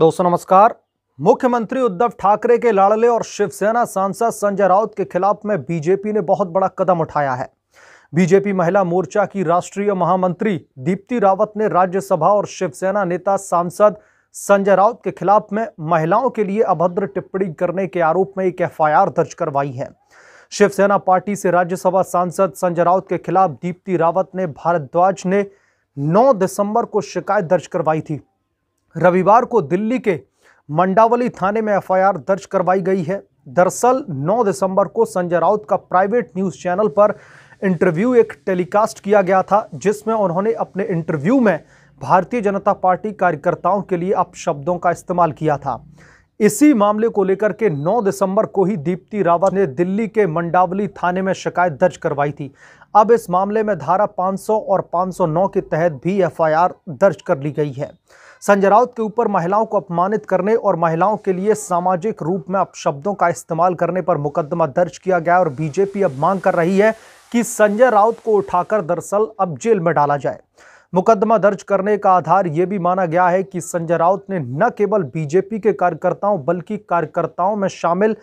दोस्तों नमस्कार मुख्यमंत्री उद्धव ठाकरे के लाड़ले और शिवसेना सांसद संजय राउत के खिलाफ में बीजेपी ने बहुत बड़ा कदम उठाया है बीजेपी महिला मोर्चा की राष्ट्रीय महामंत्री दीप्ति रावत ने राज्यसभा और शिवसेना नेता सांसद संजय राउत के खिलाफ में महिलाओं के लिए अभद्र टिप्पणी करने के आरोप में एक एफ दर्ज करवाई है शिवसेना पार्टी से राज्यसभा सांसद संजय राउत के खिलाफ दीप्ति रावत ने भारद्वाज ने 9 दिसंबर को शिकायत दर्ज करवाई थी रविवार को दिल्ली के मंडावली थाने में एफआईआर दर्ज करवाई गई है दरअसल 9 दिसंबर को संजय राउत का प्राइवेट न्यूज़ चैनल पर इंटरव्यू एक टेलीकास्ट किया गया था जिसमें उन्होंने अपने इंटरव्यू में भारतीय जनता पार्टी कार्यकर्ताओं के लिए अपशब्दों का इस्तेमाल किया था इसी मामले को लेकर के 9 दिसंबर को ही दीप्ति रावत ने दिल्ली के मंडावली थाने में शिकायत दर्ज करवाई थी अब इस मामले में धारा 500 और 509 के तहत भी एफआईआर दर्ज कर ली गई है संजय राउत के ऊपर महिलाओं को अपमानित करने और महिलाओं के लिए सामाजिक रूप में अपशब्दों का इस्तेमाल करने पर मुकदमा दर्ज किया गया और बीजेपी अब मांग कर रही है कि संजय राउत को उठाकर दरअसल अब जेल में डाला जाए मुकदमा दर्ज करने का आधार ये भी माना गया है कि संजय राउत ने न केवल बीजेपी के कार्यकर्ताओं बल्कि कार्यकर्ताओं में शामिल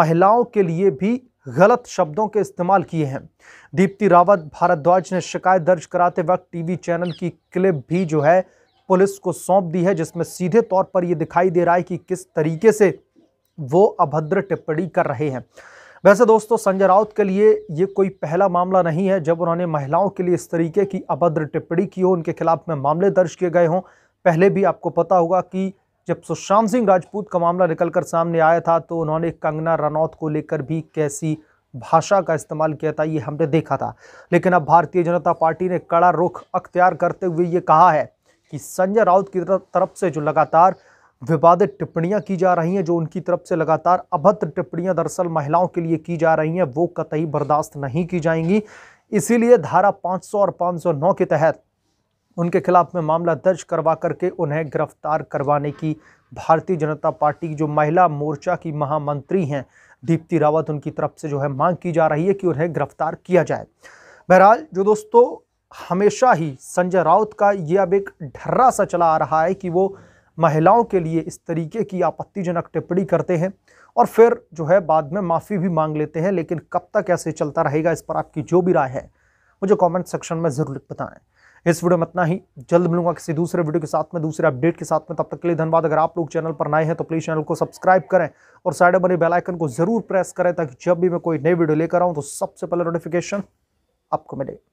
महिलाओं के लिए भी गलत शब्दों के इस्तेमाल किए हैं दीप्ति रावत भारद्वाज ने शिकायत दर्ज कराते वक्त टीवी चैनल की क्लिप भी जो है पुलिस को सौंप दी है जिसमें सीधे तौर पर यह दिखाई दे रहा है कि किस तरीके से वो अभद्र टिप्पणी कर रहे हैं वैसे दोस्तों संजय राउत के लिए ये कोई पहला मामला नहीं है जब उन्होंने महिलाओं के लिए इस तरीके की अभद्र टिप्पणी की हो उनके खिलाफ में मामले दर्ज किए गए हों पहले भी आपको पता होगा कि जब सुशांत सिंह राजपूत का मामला निकलकर सामने आया था तो उन्होंने कंगना रनौत को लेकर भी कैसी भाषा का इस्तेमाल किया था ये हमने देखा था लेकिन अब भारतीय जनता पार्टी ने कड़ा रुख अख्तियार करते हुए ये कहा है कि संजय राउत की तरफ से जो लगातार विवादित टिप्पणियां की जा रही हैं जो उनकी तरफ से लगातार अभद्र टिप्पणियां दरअसल महिलाओं के लिए की जा रही हैं वो कतई बर्दाश्त नहीं की जाएंगी इसीलिए धारा 500 और 509 के तहत उनके खिलाफ में मामला दर्ज करवा करके उन्हें गिरफ्तार करवाने की भारतीय जनता पार्टी की जो महिला मोर्चा की महामंत्री हैं दीप्ति रावत उनकी तरफ से जो है मांग की जा रही है कि उन्हें गिरफ्तार किया जाए बहरहाल जो दोस्तों हमेशा ही संजय राउत का ये अब एक ढर्रा सा चला आ रहा है कि वो महिलाओं के लिए इस तरीके की आपत्तिजनक टिप्पणी करते हैं और फिर जो है बाद में माफ़ी भी मांग लेते हैं लेकिन कब तक ऐसे चलता रहेगा इस पर आपकी जो भी राय है मुझे कमेंट सेक्शन में ज़रूर बताएं इस वीडियो में इतना ही जल्द मिलूंगा किसी दूसरे वीडियो के साथ में दूसरे अपडेट के साथ में तब तक के लिए धन्यवाद अगर आप लोग चैनल पर नए हैं तो प्लीज़ चैनल को सब्सक्राइब करें और साइड बने बेलाइकन को ज़रूर प्रेस करें ताकि जब भी मैं कोई नई वीडियो लेकर आऊँ तो सबसे पहले नोटिफिकेशन आपको मिले